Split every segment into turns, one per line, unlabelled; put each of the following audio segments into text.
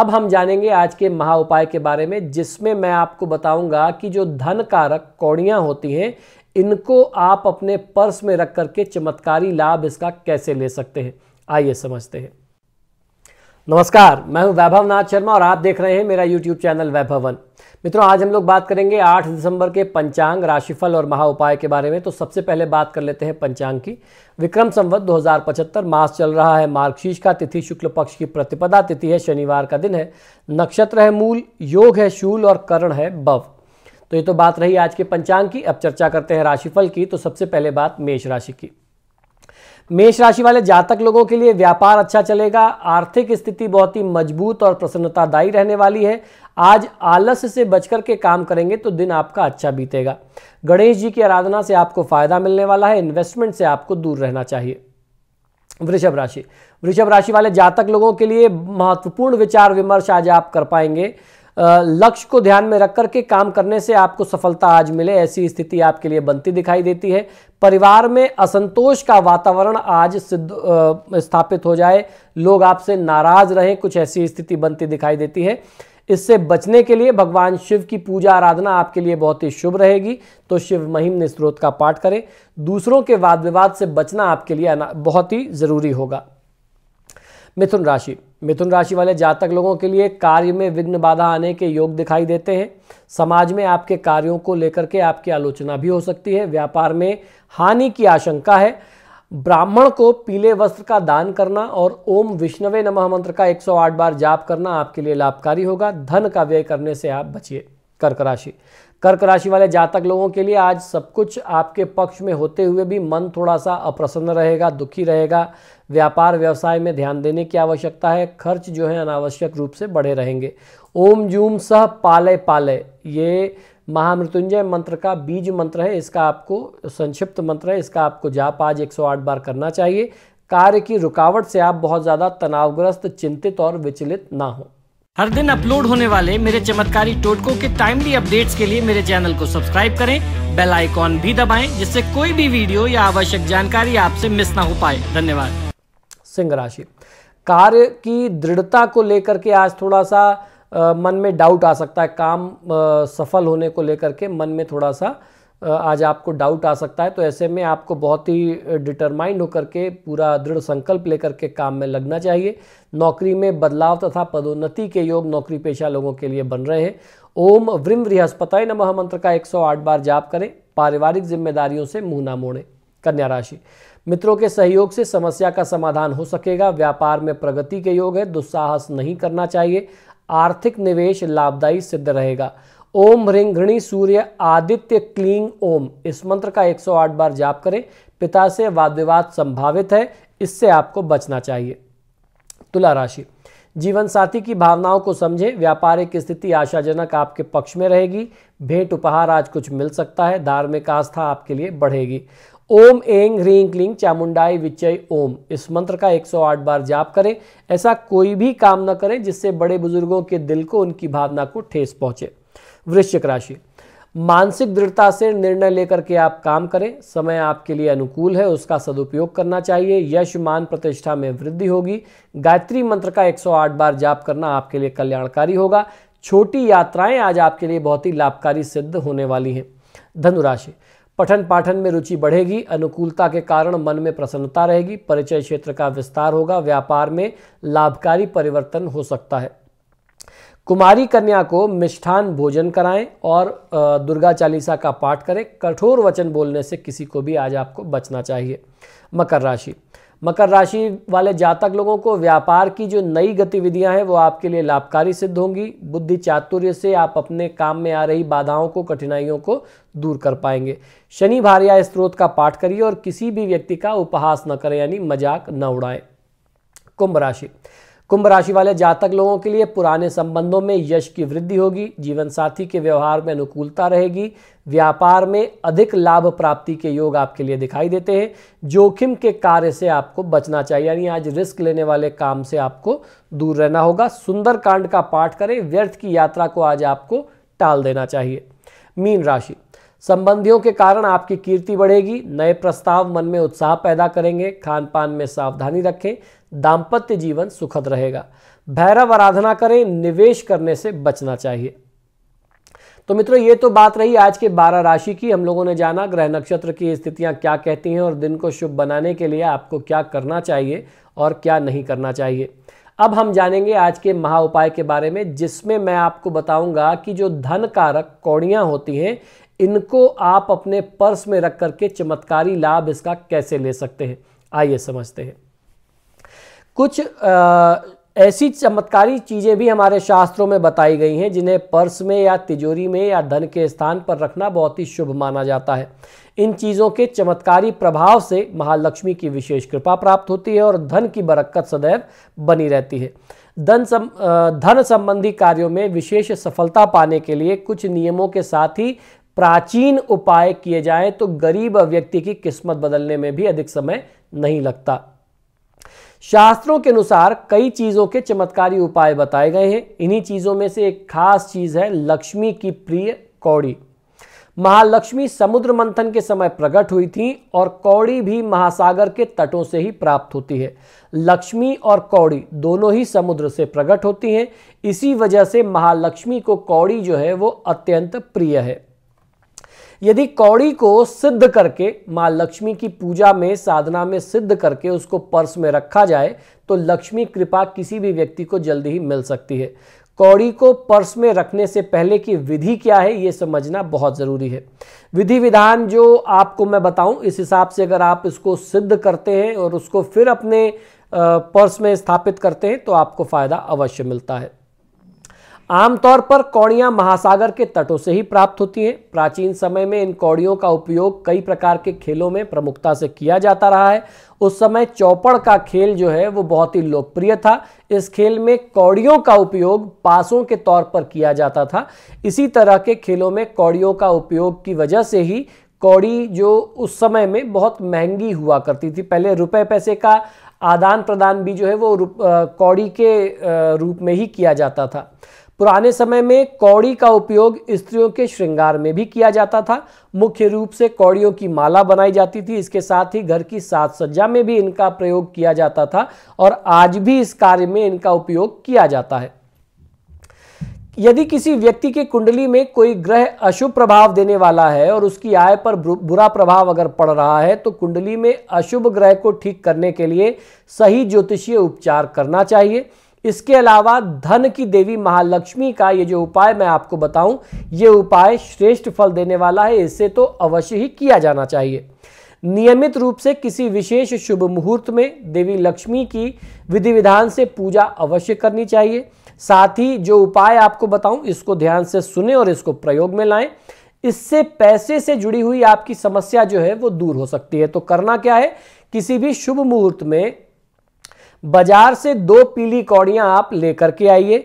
अब हम जानेंगे आज के महा उपाय के बारे में जिसमें मैं आपको बताऊंगा कि जो धन कारक कौड़ियाँ होती हैं इनको आप अपने पर्स में रख करके चमत्कारी लाभ इसका कैसे ले सकते हैं आइए समझते हैं नमस्कार मैं हूं वैभव नाथ शर्मा और आप देख रहे हैं मेरा यूट्यूब चैनल वैभवन मित्रों आज हम लोग बात करेंगे 8 दिसंबर के पंचांग राशिफल और महा उपाय के बारे में तो सबसे पहले बात कर लेते हैं पंचांग की विक्रम संवत 2075 मास चल रहा है मार्गशीर्ष का तिथि शुक्ल पक्ष की प्रतिपदा तिथि है शनिवार का दिन है नक्षत्र है मूल योग है शूल और करण है बव तो ये तो बात रही आज के पंचांग की अब चर्चा करते हैं राशिफल की तो सबसे पहले बात मेष राशि की मेष राशि वाले जातक लोगों के लिए व्यापार अच्छा चलेगा आर्थिक स्थिति बहुत ही मजबूत और प्रसन्नतादायी रहने वाली है आज आलस से बचकर के काम करेंगे तो दिन आपका अच्छा बीतेगा गणेश जी की आराधना से आपको फायदा मिलने वाला है इन्वेस्टमेंट से आपको दूर रहना चाहिए वृषभ राशि वृषभ राशि वाले जातक लोगों के लिए महत्वपूर्ण विचार विमर्श आज आप कर पाएंगे लक्ष्य को ध्यान में रख करके काम करने से आपको सफलता आज मिले ऐसी स्थिति आपके लिए बनती दिखाई देती है परिवार में असंतोष का वातावरण आज सिद्ध स्थापित हो जाए लोग आपसे नाराज रहे कुछ ऐसी स्थिति बनती दिखाई देती है इससे बचने के लिए भगवान शिव की पूजा आराधना आपके लिए बहुत ही शुभ रहेगी तो शिव महिम स्रोत का पाठ करें दूसरों के वाद विवाद से बचना आपके लिए बहुत ही जरूरी होगा मिथुन राशि मिथुन राशि वाले जातक लोगों के लिए कार्य में विघ्न बाधा आने के योग दिखाई देते हैं समाज में आपके कार्यों को लेकर के आपकी आलोचना भी हो सकती है व्यापार में हानि की आशंका है ब्राह्मण को पीले वस्त्र का दान करना और ओम विष्णवे नमः मंत्र का 108 बार जाप करना आपके लिए लाभकारी होगा धन का व्यय करने से आप बचिए कर्क राशि कर्क राशि वाले जातक लोगों के लिए आज सब कुछ आपके पक्ष में होते हुए भी मन थोड़ा सा अप्रसन्न रहेगा दुखी रहेगा व्यापार व्यवसाय में ध्यान देने की आवश्यकता है खर्च जो है अनावश्यक रूप से बढ़े रहेंगे ओम जूम सह पाले पाले ये महामृत्युंजय मंत्र का बीज मंत्र है इसका आपको संक्षिप्त मंत्र है इसका आपको जाप आज 108 बार करना चाहिए कार्य की रुकावट से आप बहुत ज़्यादा तनावग्रस्त चिंतित और विचलित ना हों हर दिन अपलोड होने वाले मेरे चमत्कारी टोटकों के टाइमली अपडेट्स के लिए मेरे चैनल को सब्सक्राइब करें बेल आइकॉन भी दबाएं जिससे कोई भी वीडियो या आवश्यक जानकारी आपसे मिस ना हो पाए धन्यवाद सिंह राशि कार्य की दृढ़ता को लेकर के आज थोड़ा सा आ, मन में डाउट आ सकता है काम आ, सफल होने को लेकर के मन में थोड़ा सा आज आपको डाउट आ सकता है तो ऐसे में आपको बहुत ही डिटरमाइंड होकर के पूरा दृढ़ संकल्प लेकर के काम में लगना चाहिए नौकरी में बदलाव तथा पदोन्नति के योग नौकरी पेशा लोगों के लिए बन रहे हैं ओम व्रिम बृहस्पति नमः मंत्र का 108 बार जाप करें पारिवारिक जिम्मेदारियों से मुंह ना मोड़ें कन्या राशि मित्रों के सहयोग से समस्या का समाधान हो सकेगा व्यापार में प्रगति के योग है दुस्साहस नहीं करना चाहिए आर्थिक निवेश लाभदायी सिद्ध रहेगा ओम ह्रिंग घृणी सूर्य आदित्य क्लींग ओम इस मंत्र का 108 बार जाप करें पिता से वाद विवाद संभावित है इससे आपको बचना चाहिए तुला राशि जीवन साथी की भावनाओं को समझें व्यापारिक स्थिति आशाजनक आपके पक्ष में रहेगी भेंट उपहार आज कुछ मिल सकता है धार्मिक आस्था आपके लिए बढ़ेगी ओम एंग ह्रीं क्लीं चामुंडाई विचय ओम इस मंत्र का 108 बार जाप करें ऐसा कोई भी काम न करें जिससे बड़े बुजुर्गों के दिल को उनकी भावना को ठेस पहुंचे वृश्चिक राशि मानसिक दृढ़ता से निर्णय लेकर के आप काम करें समय आपके लिए अनुकूल है उसका सदुपयोग करना चाहिए यश मान प्रतिष्ठा में वृद्धि होगी गायत्री मंत्र का 108 बार जाप करना आपके लिए कल्याणकारी होगा छोटी यात्राएं आज आपके लिए बहुत ही लाभकारी सिद्ध होने वाली हैं धनुराशि पठन पाठन में रुचि बढ़ेगी अनुकूलता के कारण मन में प्रसन्नता रहेगी परिचय क्षेत्र का विस्तार होगा व्यापार में लाभकारी परिवर्तन हो सकता है कुमारी कन्या को मिष्ठान भोजन कराएं और दुर्गा चालीसा का पाठ करें कठोर वचन बोलने से किसी को भी आज आपको बचना चाहिए मकर राशि मकर राशि वाले जातक लोगों को व्यापार की जो नई गतिविधियां हैं वो आपके लिए लाभकारी सिद्ध होंगी बुद्धि चातुर्य से आप अपने काम में आ रही बाधाओं को कठिनाइयों को दूर कर पाएंगे शनि भार्या स्त्रोत का पाठ करिए और किसी भी व्यक्ति का उपहास न करें यानी मजाक न उड़ाएं कुंभ राशि कुंभ राशि वाले जातक लोगों के लिए पुराने संबंधों में यश की वृद्धि होगी जीवन साथी के व्यवहार में अनुकूलता रहेगी व्यापार में अधिक लाभ प्राप्ति के योग आपके लिए दिखाई देते हैं जोखिम के कार्य से आपको बचना चाहिए यानी आज रिस्क लेने वाले काम से आपको दूर रहना होगा सुंदर कांड का पाठ करें व्यर्थ की यात्रा को आज आपको टाल देना चाहिए मीन राशि संबंधियों के कारण आपकी कीर्ति बढ़ेगी नए प्रस्ताव मन में उत्साह पैदा करेंगे खान पान में सावधानी रखें दाम्पत्य जीवन सुखद रहेगा भैरव आराधना करें निवेश करने से बचना चाहिए तो मित्रों ये तो बात रही आज के बारह राशि की हम लोगों ने जाना ग्रह नक्षत्र की स्थितियां क्या कहती हैं और दिन को शुभ बनाने के लिए आपको क्या करना चाहिए और क्या नहीं करना चाहिए अब हम जानेंगे आज के महा उपाय के बारे में जिसमें मैं आपको बताऊंगा कि जो धन कारक कौड़ियाँ होती हैं इनको आप अपने पर्स में रख करके चमत्कारी लाभ इसका कैसे ले सकते हैं आइए समझते हैं कुछ आ, ऐसी चमत्कारी चीज़ें भी हमारे शास्त्रों में बताई गई हैं जिन्हें पर्स में या तिजोरी में या धन के स्थान पर रखना बहुत ही शुभ माना जाता है इन चीज़ों के चमत्कारी प्रभाव से महालक्ष्मी की विशेष कृपा प्राप्त होती है और धन की बरक्कत सदैव बनी रहती है धन सम धन संबंधी कार्यों में विशेष सफलता पाने के लिए कुछ नियमों के साथ ही प्राचीन उपाय किए जाएं तो गरीब व्यक्ति की किस्मत बदलने में भी अधिक समय नहीं लगता शास्त्रों के अनुसार कई चीज़ों के चमत्कारी उपाय बताए गए हैं इन्हीं चीज़ों में से एक खास चीज़ है लक्ष्मी की प्रिय कौड़ी महालक्ष्मी समुद्र मंथन के समय प्रकट हुई थी और कौड़ी भी महासागर के तटों से ही प्राप्त होती है लक्ष्मी और कौड़ी दोनों ही समुद्र से प्रकट होती हैं इसी वजह से महालक्ष्मी को कौड़ी जो है वो अत्यंत प्रिय है यदि कौड़ी को सिद्ध करके माँ लक्ष्मी की पूजा में साधना में सिद्ध करके उसको पर्स में रखा जाए तो लक्ष्मी कृपा किसी भी व्यक्ति को जल्दी ही मिल सकती है कौड़ी को पर्स में रखने से पहले की विधि क्या है ये समझना बहुत ज़रूरी है विधि विधान जो आपको मैं बताऊं इस हिसाब से अगर आप इसको सिद्ध करते हैं और उसको फिर अपने पर्स में स्थापित करते हैं तो आपको फ़ायदा अवश्य मिलता है आमतौर पर कौड़ियाँ महासागर के तटों से ही प्राप्त होती हैं प्राचीन समय में इन कौड़ियों का उपयोग कई प्रकार के खेलों में प्रमुखता से किया जाता रहा है उस समय चौपड़ का खेल जो है वो बहुत ही लोकप्रिय था इस खेल में कौड़ियों का उपयोग पासों के तौर पर किया जाता था इसी तरह के खेलों में कौड़ियों का उपयोग की वजह से ही कौड़ी जो उस समय में बहुत महंगी हुआ करती थी पहले रुपए पैसे का आदान प्रदान भी जो है वो कौड़ी के रूप में ही किया जाता था पुराने समय में कौड़ी का उपयोग स्त्रियों के श्रृंगार में भी किया जाता था मुख्य रूप से कौड़ियों की माला बनाई जाती थी इसके साथ ही घर की साज सज्जा में भी इनका प्रयोग किया जाता था और आज भी इस कार्य में इनका उपयोग किया जाता है यदि किसी व्यक्ति के कुंडली में कोई ग्रह अशुभ प्रभाव देने वाला है और उसकी आय पर बुरा प्रभाव अगर पड़ रहा है तो कुंडली में अशुभ ग्रह को ठीक करने के लिए सही ज्योतिषीय उपचार करना चाहिए इसके अलावा धन की देवी महालक्ष्मी का ये जो उपाय मैं आपको बताऊं ये उपाय श्रेष्ठ फल देने वाला है इसे तो अवश्य ही किया जाना चाहिए नियमित रूप से किसी विशेष शुभ मुहूर्त में देवी लक्ष्मी की विधि विधान से पूजा अवश्य करनी चाहिए साथ ही जो उपाय आपको बताऊं इसको ध्यान से सुने और इसको प्रयोग में लाएं इससे पैसे से जुड़ी हुई आपकी समस्या जो है वो दूर हो सकती है तो करना क्या है किसी भी शुभ मुहूर्त में बाजार से दो पीली कौड़ियाँ आप लेकर के आइए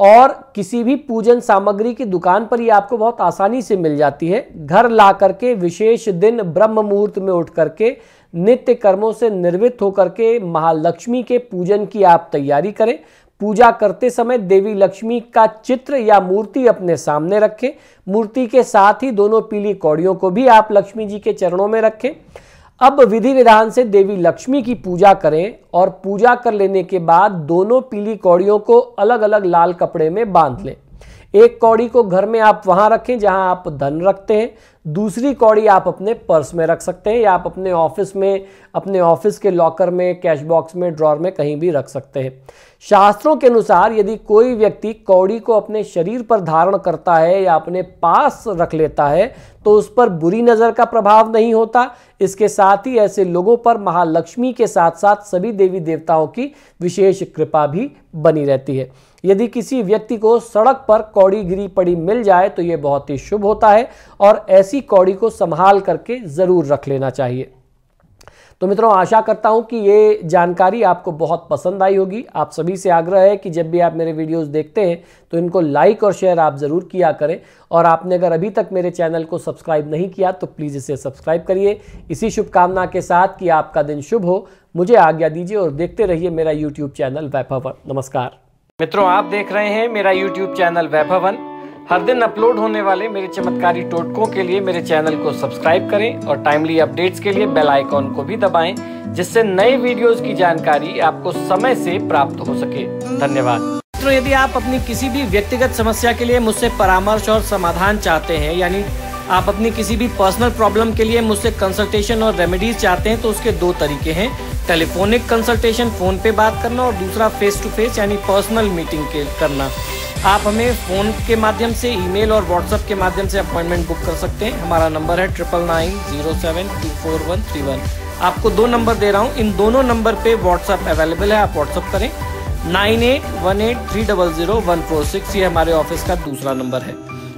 और किसी भी पूजन सामग्री की दुकान पर ये आपको बहुत आसानी से मिल जाती है घर ला करके विशेष दिन ब्रह्म मुहूर्त में उठ करके नित्य कर्मों से निर्वृत्त होकर के महालक्ष्मी के पूजन की आप तैयारी करें पूजा करते समय देवी लक्ष्मी का चित्र या मूर्ति अपने सामने रखें मूर्ति के साथ ही दोनों पीली कौड़ियों को भी आप लक्ष्मी जी के चरणों में रखें अब विधि विधान से देवी लक्ष्मी की पूजा करें और पूजा कर लेने के बाद दोनों पीली कौड़ियों को अलग अलग लाल कपड़े में बांध लें एक कौड़ी को घर में आप वहां रखें जहां आप धन रखते हैं दूसरी कौड़ी आप अपने पर्स में रख सकते हैं या आप अपने ऑफिस में अपने ऑफिस के लॉकर में कैश बॉक्स में ड्रॉर में कहीं भी रख सकते हैं शास्त्रों के अनुसार यदि कोई व्यक्ति कौड़ी को अपने शरीर पर धारण करता है या अपने पास रख लेता है तो उस पर बुरी नज़र का प्रभाव नहीं होता इसके साथ ही ऐसे लोगों पर महालक्ष्मी के साथ साथ सभी देवी देवताओं की विशेष कृपा भी बनी रहती है यदि किसी व्यक्ति को सड़क पर कौड़ी गिरी पड़ी मिल जाए तो ये बहुत ही शुभ होता है और ऐसी कौड़ी को संभाल करके ज़रूर रख लेना चाहिए तो मित्रों आशा करता हूं कि ये जानकारी आपको बहुत पसंद आई होगी आप सभी से आग्रह है कि जब भी आप मेरे वीडियोस देखते हैं तो इनको लाइक और शेयर आप ज़रूर किया करें और आपने अगर अभी तक मेरे चैनल को सब्सक्राइब नहीं किया तो प्लीज़ इसे सब्सक्राइब करिए इसी शुभकामना के साथ कि आपका दिन शुभ हो मुझे आज्ञा दीजिए और देखते रहिए मेरा यूट्यूब चैनल वैभव नमस्कार मित्रों आप देख रहे हैं मेरा YouTube चैनल वैभवन हर दिन अपलोड होने वाले मेरे चमत्कारी टोटकों के लिए मेरे चैनल को सब्सक्राइब करें और टाइमली अपडेट्स के लिए बेल आइकॉन को भी दबाएं जिससे नए वीडियोस की जानकारी आपको समय से प्राप्त हो सके धन्यवाद मित्रों यदि आप अपनी किसी भी व्यक्तिगत समस्या के लिए मुझसे परामर्श और समाधान चाहते हैं यानी आप अपनी किसी भी पर्सनल प्रॉब्लम के लिए मुझसे कंसल्टेशन और रेमेडीज चाहते हैं तो उसके दो तरीके हैं टेलीफोनिक कंसल्टेशन फ़ोन पे बात करना और दूसरा फेस टू फेस यानी पर्सनल मीटिंग के करना आप हमें फ़ोन के माध्यम से ईमेल और व्हाट्सएप के माध्यम से अपॉइंटमेंट बुक कर सकते हैं हमारा नंबर है triple nine zero seven two four one three one आपको दो नंबर दे रहा हूँ इन दोनों नंबर पे व्हाट्सएप अवेलेबल है आप व्हाट्सएप करें nine eight one eight three double zero one four six ये हमारे ऑफिस का दूसरा नंबर है